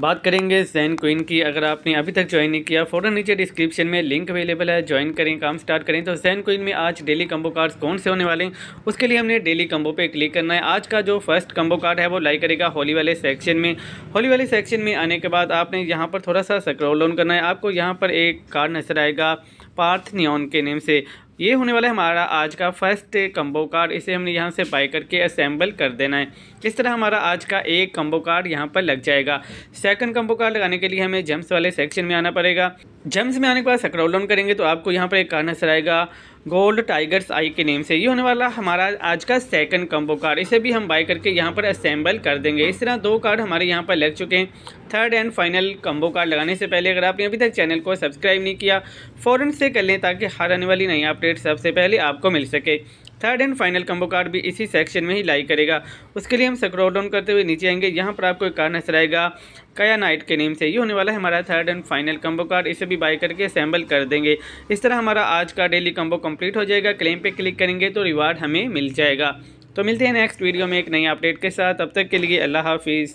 बात करेंगे जैन क्वीन की अगर आपने अभी तक ज्वाइन नहीं किया फ़ोटो नीचे डिस्क्रिप्शन में लिंक अवेलेबल है ज्वाइन करें काम स्टार्ट करें तो जैन क्वीन में आज डेली कम्बो कार्ड्स कौन से होने वाले हैं उसके लिए हमने डेली कम्बो पे क्लिक करना है आज का जो फर्स्ट कम्बो कार्ड है वो लाइक करेगा होली वाले सेक्शन में होली वाले सेक्शन में आने के बाद आपने यहाँ पर थोड़ा सा सक्रोल ऑन करना है आपको यहाँ पर एक कार्ड नजर आएगा पार्थ नियॉन के नेम से ये होने वाला है हमारा आज का फर्स्ट कम्बो कार्ड इसे हमने यहाँ से बाई करके असेंबल कर देना है इस तरह हमारा आज का एक कम्बो कार्ड यहाँ पर लग जाएगा सेकंड कम्बो कार्ड लगाने के लिए हमें जम्स वाले सेक्शन में आना पड़ेगा जम्स में आने के बाद सक्रोल डाउन करेंगे तो आपको यहाँ पर एक कार्ड नजर आएगा गोल्ड टाइगर्स आई के नेम से ये होने वाला हमारा आज का सेकंड कम्बो कार्ड इसे भी हम बाय करके यहाँ पर असेंबल कर देंगे इस तरह दो कार्ड हमारे यहाँ पर लग चुके हैं third and final combo card लगाने से पहले अगर आपने अभी तक चैनल को सब्सक्राइब नहीं किया फ़ौरन से कर लें ताकि हर आने वाली नई अपडेट सबसे पहले आपको मिल सके third and final combo card भी इसी सेक्शन में ही लाई करेगा उसके लिए हम स्क्रॉल डाउन करते हुए नीचे आएंगे यहाँ पर आपको एक कार्ड नजर आएगा कया नाइट के नेम से ये होने वाला है हमारा third and final combo card इसे भी बाय करके असेंबल कर देंगे इस तरह हमारा आज का डेली कम्बो कम्प्लीट हो जाएगा क्लेम पर क्लिक करेंगे तो रिवार्ड हमें मिल जाएगा तो मिलते हैं नेक्स्ट वीडियो में एक नई अपडेट के साथ अब तक के लिए अल्लाह हाफिज़